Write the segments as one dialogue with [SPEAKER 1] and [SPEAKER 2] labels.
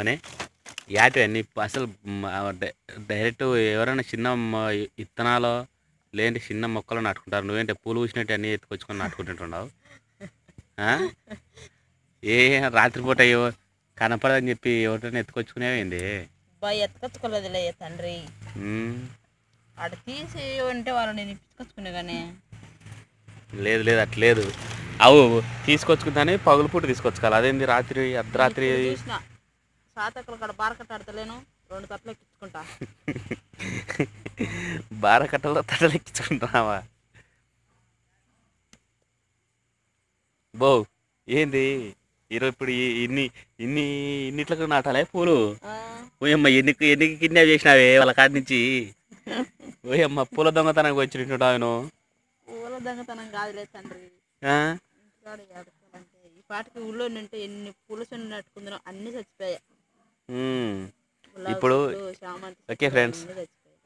[SPEAKER 1] అనే యాటి అన్ని అసలు డైరెక్ట్ ఎవరైనా చిన్న ఇత్తనాలు లేదంటే చిన్న మొక్కలు నాటుకుంటారు నువ్వేంటే పూలు పూసినట్టు అన్నీ ఎత్తుకొచ్చుకొని నాటుకుంటుంటున్నావు ఏ రాత్రిపూట కనపడదని చెప్పి ఎవరైనా ఎత్తుకొచ్చుకునేవేంది
[SPEAKER 2] ఎత్తుకొచ్చుకోలేదులే తండ్రి అక్కడ తీసి ఉంటే వాళ్ళని నేను ఇప్పించుకొచ్చుకునే కానీ
[SPEAKER 1] లేదు లేదు అట్లేదు అవు తీసుకొచ్చుకుంటానే పగులు పూట తీసుకొచ్చుకోవాలి అదేంది రాత్రి అర్ధరాత్రి
[SPEAKER 2] సాతకులు కూడా తట్టలు
[SPEAKER 1] బారకట్టలో తట్టలు ఎక్కించుకుంటున్నావా బో ఏంది ఈరోజు ఇప్పుడు ఇన్ని ఇన్ని ఇన్నిట్లకు నాటాలే పూలు ఓయమ్మ ఎన్ని ఎన్ని కిడ్నాప్ చేసినావే వాళ్ళ కాడి నుంచి ఓయమ్మ పూల దొంగతనం వచ్చినట్టు ఆయన
[SPEAKER 2] పూల దొంగతనం కాదులే తండ్రి చచ్చిపోయాడు అంటే ఈ పాటకి ఊళ్ళో ఉంటే ఎన్ని పూల చెన్ను నట్టుకుందాం అన్ని చచ్చిపోయా
[SPEAKER 1] ఇప్పుడు okay friends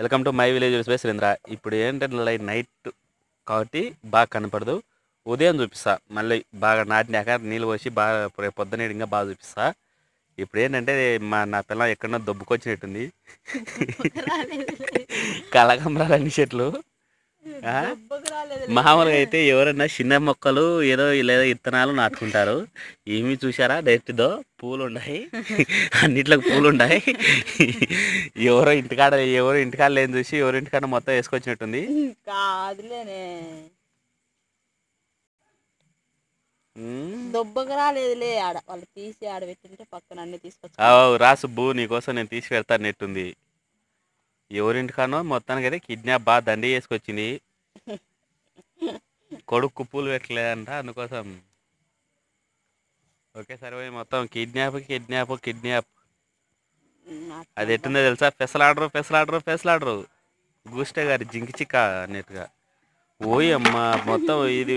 [SPEAKER 1] welcome to my village by Surendra ఇప్పుడు ఏంటంటే నైట్ కాబట్టి బాగా కనపడదు ఉదయం చూపిస్తా మళ్ళీ బాగా నాటినాక నీళ్ళు పోసి బాగా పొద్దున ఇంకా బాగా చూపిస్తా ఇప్పుడు ఏంటంటే మా నా పిల్ల ఎక్కడన్నా దొబ్బుకొచ్చినట్టుంది కలకంబరాలు అన్ని చెట్లు మామూలుగా అయితే ఎవరన్నా చిన్న మొక్కలు ఏదో లేదా ఇత్తనాలు నాటుకుంటారు ఏమి చూసారా డైరెక్ట్దో పూలు ఉన్నాయి అన్నిట్లకు పూలు ఉన్నాయి ఎవరో ఇంటికాడ ఎవరు ఇంటికాడ లేని చూసి ఎవరు ఇంటికాడ మొత్తం వేసుకొచ్చినట్టుంది
[SPEAKER 2] రాసు రాలేదులే ఆడ వాళ్ళు
[SPEAKER 1] నీకోసం నేను తీసి నెట్టుంది ఎవరింటికానో మొత్తానికి అయితే కిడ్నాప్ బాగా దండి చేసుకొచ్చింది కొడుకు పూలు పెట్టలేదంట అందుకోసం ఒకేసారి మొత్తం కిడ్నాప్ కిడ్నాప్ కిడ్నాప్ అది ఎట్టుందో తెలుసా పెసలాడరు పెసలాడరు పెసలాడరు గూస్టే గారి జింకి చిక్క అన్నట్టుగా ఓయమ్మ మొత్తం ఇది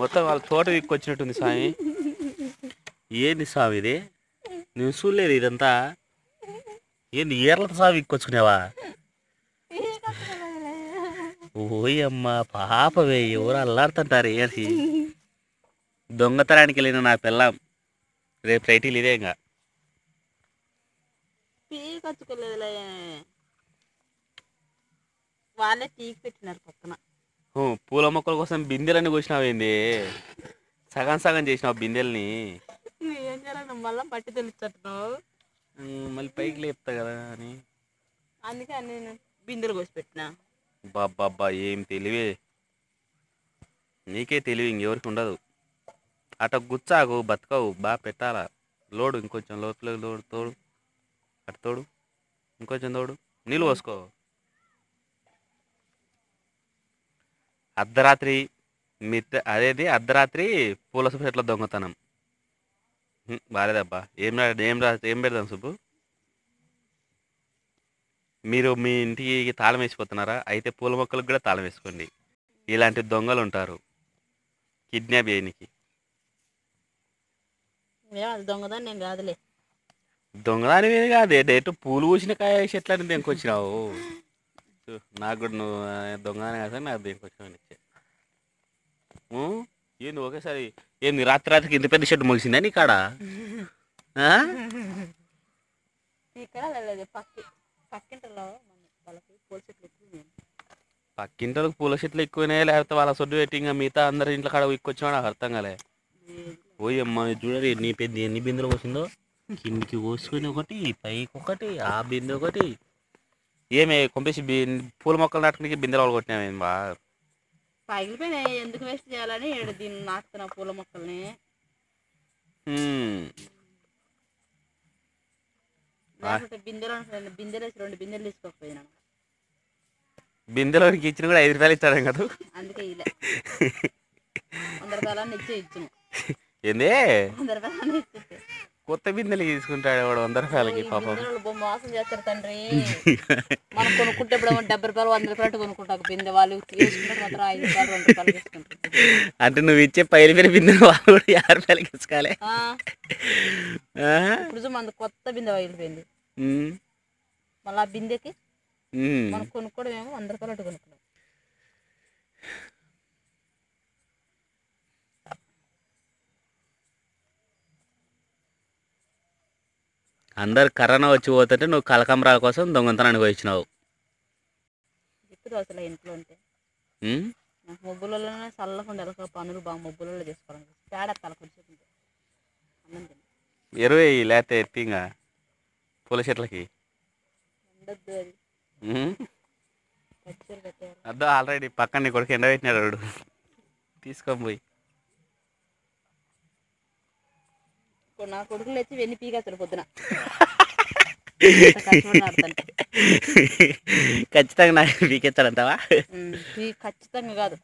[SPEAKER 1] మొత్తం వాళ్ళ తోట విక్కొచ్చినట్టుంది స్వామి ఏంది స్వామి ఇది నువ్వు చూడలేదు ఇదంతా ఏంది ఏర్లతో స్వామి విక్కొచ్చుకునేవా ఓయమ్మ పాపవే ఎవరు అల్లాడుతుంటారు ఏసి దొంగతనానికి వెళ్ళిన నా పిల్లం రేపు టైటిల్ ఇదే ఇంకా
[SPEAKER 2] వాళ్ళే తీకి పెట్టినారు పక్కన
[SPEAKER 1] పూల మొక్కల కోసం బిందెలని కోసినావేంది సగం సగం చేసినావు బిందెల్ని
[SPEAKER 2] ఏం మళ్ళీ పట్టి తెలుస్తున్నావు
[SPEAKER 1] మళ్ళీ పైకి లేపుతా కదా అని
[SPEAKER 2] అందుకే అన్నీ బిందెలు కోసి పెట్టిన
[SPEAKER 1] ఏం తెలివే నీకే తెలివి ఇంకెవరికి ఉండదు అట గుచ్చాకు బతకవు బాగా పెట్టాలా లోడు ఇంకొంచెం లోతులో లోడు తోడు అటు తోడు ఇంకొంచెం తోడు నీళ్ళు పోసుకో అర్ధరాత్రి మిత్ర అదేది అర్ధరాత్రి పూల సుబ్బు ఎట్లా దొంగతనం బాలేదబ్బా ఏం ఏం ఏం పెడదాం సుబ్బు మీరు మీ ఇంటికి తాళం వేసిపోతున్నారా అయితే పూల మొక్కలకు కూడా తాళం వేసుకోండి ఇలాంటి దొంగలు ఉంటారు కిడ్నాప్ చేయనికి దొంగదాని మీద కాదే డైరెక్ట్ పూలు పూసిన కాయ చెట్లని వచ్చినావు నాకు కూడా నువ్వు దొంగదాని కాదు నాకు దేనికొచ్చినావు వచ్చినావు ఏంది ఒకేసారి ఏంది రాత్రి రాత్రికి ఇంత పెద్ద చెట్టు మొలిసిందా నీ కాడ
[SPEAKER 2] ఇక్కడ పక్కింటలో పూల చెట్లు ఎక్కువ
[SPEAKER 1] పక్కింటలకు పూల చెట్లు ఎక్కువనే లేకపోతే వాళ్ళ సొడ్డు పెట్టి ఇంకా మిగతా అందరి ఇంట్లో కాడ ఎక్కువ అర్థం కాలే అమ్మా చూడరు నీ పెద్ద ఎన్ని బిందులు పోసిందో కిందికి పోసుకుని ఒకటి పైకి ఒకటి ఆ బిందె ఒకటి ఏమి కొంపేసి పూల మొక్కలు నాటడానికి బిందెలు వాళ్ళు కొట్టినామేం బా
[SPEAKER 2] పగిలిపోయినాయి ఎందుకు వేస్ట్ చేయాలని దీన్ని నాటుతున్నా పూల మొక్కల్ని బిందెలో బిందెలు
[SPEAKER 1] బిందెలు ఇచ్చిన కూడా ఐదు రూపాయలు ఇచ్చాడు కదా అందుకే ఇలా
[SPEAKER 2] వంద ఇచ్చిన
[SPEAKER 1] కొత్త బిందెలు తీసుకుంటాడు వాడు వంద రూపాయలకి పాపం
[SPEAKER 2] మోసం చేస్తారు తండ్రి మనం కొనుక్కుంటే డెబ్బై రూపాయలు వంద రూపాయలు కొనుక్కుంటాం బిందె వాళ్ళు మాత్రం ఐదు రూపాయలు
[SPEAKER 1] అంటే నువ్వు ఇచ్చే పైలు పైన బిందె వాళ్ళు కూడా యాభై రూపాయలకి ఇచ్చుకోవాలి
[SPEAKER 2] ఇప్పుడు కొత్త బిందె పగిలిపోయింది
[SPEAKER 1] మళ్ళీ ఆ బిందెకి మనం
[SPEAKER 2] కొనుక్కోవడం ఏమో వంద రూపాయలు అటు కొనుక్కున్నాం
[SPEAKER 1] అందరు కరోనా వచ్చి పోతుంటే నువ్వు కలకంబరాల కోసం దొంగతనానికి వచ్చినావు
[SPEAKER 2] అసలు ఇంట్లో ఉంటే మబ్బులలోనే చల్లకుండా పనులు బాగా మబ్బులలో చేసుకోవడానికి తేడా తల
[SPEAKER 1] అన్నం ఇరవై ఎరువు లేకపోతే ఎత్తింగా పూల చెట్లకి అద్దో ఆల్రెడీ పక్కన నీ కొడుకు పెట్టినాడు వాడు తీసుకొని పోయి
[SPEAKER 2] నా కొడుకులు వచ్చి వెన్ని పీకేస్తారు పొద్దున
[SPEAKER 1] ఖచ్చితంగా నాకు పీకేస్తాడంటావా
[SPEAKER 2] ఖచ్చితంగా కాదు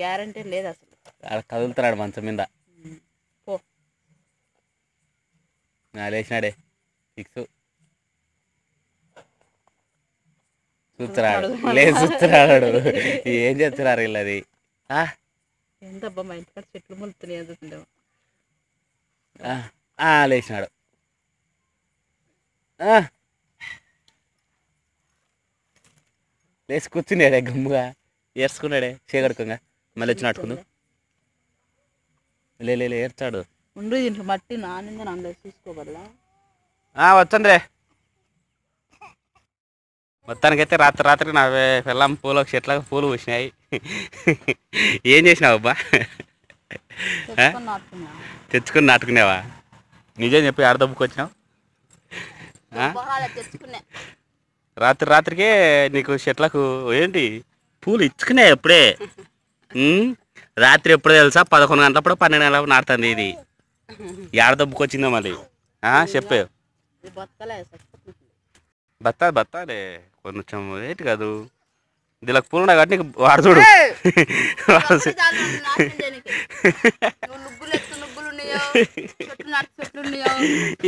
[SPEAKER 2] గ్యారంటీ లేదు
[SPEAKER 1] అసలు కదులుతున్నాడు మంచం మీద నా లేచినాడే ఫిక్స్ చూస్తున్నాడు లేదు చూస్తున్నాడు ఏం చేస్తున్నారు వీళ్ళది
[SPEAKER 2] ఎంతబ్బా మా ఇంటికాడ చెట్లు మొలుతున్నాయి చూస్తుండే
[SPEAKER 1] లేచినాడు లేచి కూర్చున్నాడే గమ్ముగా ఏర్చుకున్నాడే చేయగడుకోగా మళ్ళీ వచ్చి నాటుకుందాం లే లే ఏర్చాడు
[SPEAKER 2] ఉండు దీంట్లో మట్టి నానిందని అందులో చూసుకోబడలా
[SPEAKER 1] వచ్చండి రే మొత్తానికైతే రాత్రి రాత్రి నా వెళ్ళాం ఒక చెట్లకు పూలు పూసినాయి ఏం చేసినావు అబ్బా తెచ్చుకుని నాటుకునేవా నిజం చెప్పి ఆడ దబ్బుకు వచ్చినావు రాత్రి రాత్రికే నీకు చెట్లకు ఏంటి పూలు ఇచ్చుకునే ఎప్పుడే రాత్రి ఎప్పుడు తెలుసా పదకొండు గంటలప్పుడు పన్నెండు గంటల నాటుతుంది ఇది ఆడ దబ్బుకు వచ్చిందో మళ్ళీ చెప్పే బత్తా బత్తాలే కొంచెం ఏంటి కాదు దీనికి పూలు ఉన్నాయి కాబట్టి నీకు వాడు చూడు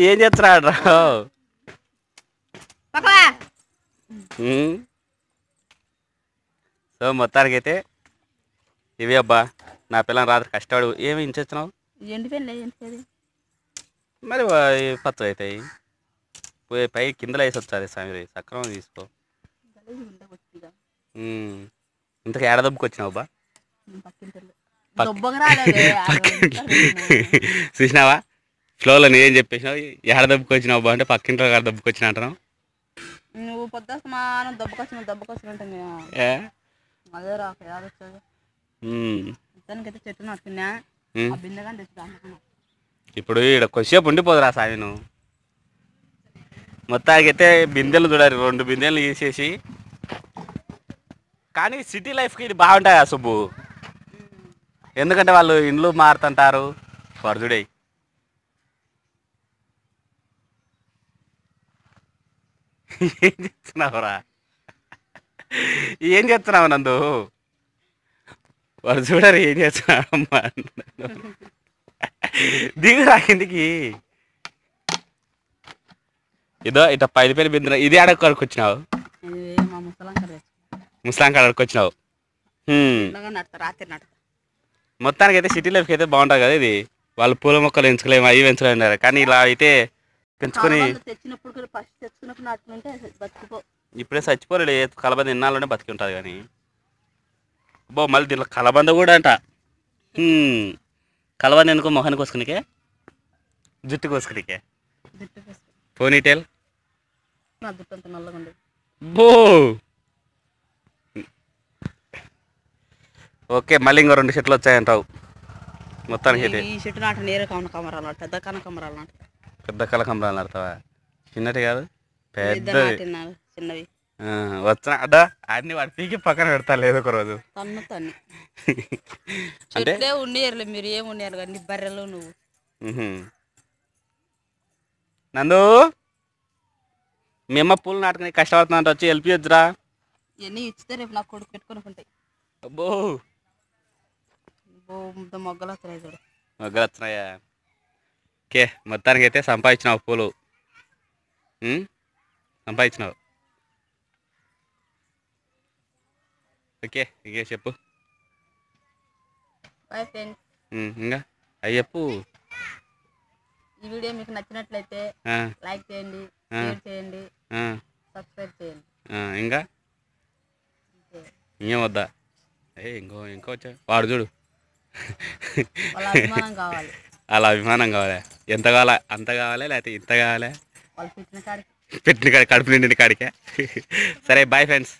[SPEAKER 1] ఏం చేస్తున్నాడు సో మొత్తానికి అయితే ఇవి అబ్బా నా పిల్లని రాత్రి కష్టపడు ఏమి ఇంచేస్తున్నావు మరి పత్తు అవుతాయి పోయి పై కిందలో వేసి వచ్చారు స్వామి సక్రమం తీసుకో ఇంతకు ఏడ దెబ్బకి వచ్చినావు బా చూసినావా ఫ్లోలో నేనేం చెప్పేసినావు ఏడ దెబ్బకి వచ్చినావు బా అంటే పక్కింట్లో ఏడ దెబ్బకి వచ్చిన అంటున్నావు
[SPEAKER 2] నువ్వు పొద్దు సమానం దెబ్బకొచ్చిన దెబ్బకొచ్చిన అదే రా చెట్టు నట్టుకున్నా
[SPEAKER 1] ఇప్పుడు ఇక్కడ కొద్దిసేపు ఉండిపోదురా సాయి నువ్వు మొత్తానికైతే బిందెలు చూడాలి రెండు బిందెలు తీసేసి కానీ సిటీ లైఫ్కి ఇది బాగుంటాయి సుబ్బు ఎందుకంటే వాళ్ళు ఇండ్లు మారుతుంటారు పరుదుడై ఏం చెప్తున్నావురా ఏం చెప్తున్నావు నందు వాడు చూడరు ఏం చేస్తున్నావు అమ్మా దిగురా కిందికి ఇదో ఇట పది పేరు బిందు ఇది అడగడానికి వచ్చినావు ముస్లాం కాడకి వచ్చినావు మొత్తానికి అయితే సిటీ లైఫ్కి అయితే బాగుంటుంది కదా ఇది వాళ్ళు పూల మొక్కలు ఎంచుకోలేము అవి పెంచుకోలేము కానీ ఇలా అయితే పెంచుకొని ఇప్పుడే చచ్చిపోలేడు కలబంద ఇన్నాళ్ళనే బతికి ఉంటుంది కానీ బో మళ్ళీ దీంట్లో కలబంద కూడా అంట కలబంద ఎందుకు మొహానికి కోసుకునికే జుట్టు కోసుకునికే పోనీటేల్ నల్లగా ఉండేది బో ఓకే మళ్ళీ ఇంకో రెండు చెట్లు వచ్చాయంటావు మొత్తానికి
[SPEAKER 2] ఈ చెట్టు కమరాలు నాటు పెద్ద కనకమరాలు నాటు
[SPEAKER 1] పెద్ద చిన్నటి కాదు పెద్ద
[SPEAKER 2] చిన్నవి
[SPEAKER 1] వచ్చిన అదా అన్ని వాడి తీకి పక్కన పెడతా లేదు ఒక రోజు
[SPEAKER 2] తన్ను మీరు ఏమి ఉండేరు కానీ బర్రెలు నువ్వు
[SPEAKER 1] నందు మేమ పూలు నాటుకునే కష్టపడుతున్నా వచ్చి హెల్ప్ చేయొద్దురా
[SPEAKER 2] ఇవన్నీ ఇచ్చితే రేపు నాకు కొడుకు పెట్టుకుని ఉంటాయి అబ్బో మొగ్గలు వస్తున్నాయి చూడు
[SPEAKER 1] మొగ్గలు వస్తున్నాయా ఓకే మొత్తానికి అయితే సంపాదించినావు పూలు సంపాదించినావు ఓకే ఇంకే చెప్పు ఇంకా అయ్యప్పు
[SPEAKER 2] ఈ వీడియో మీకు నచ్చినట్లయితే లైక్ చేయండి షేర్ చేయండి సబ్స్క్రైబ్ చేయండి
[SPEAKER 1] ఇంకా ఇంకేం వద్దా ఏ ఇంకో ఇంకో వచ్చా వాడు చూడు అలా అభిమానం కావాలి ఎంత కావాలా అంత కావాలి లేకపోతే ఇంత కావాలి పెట్టిన కడుపు నిండిన కాడికే సరే బాయ్ ఫ్రెండ్స్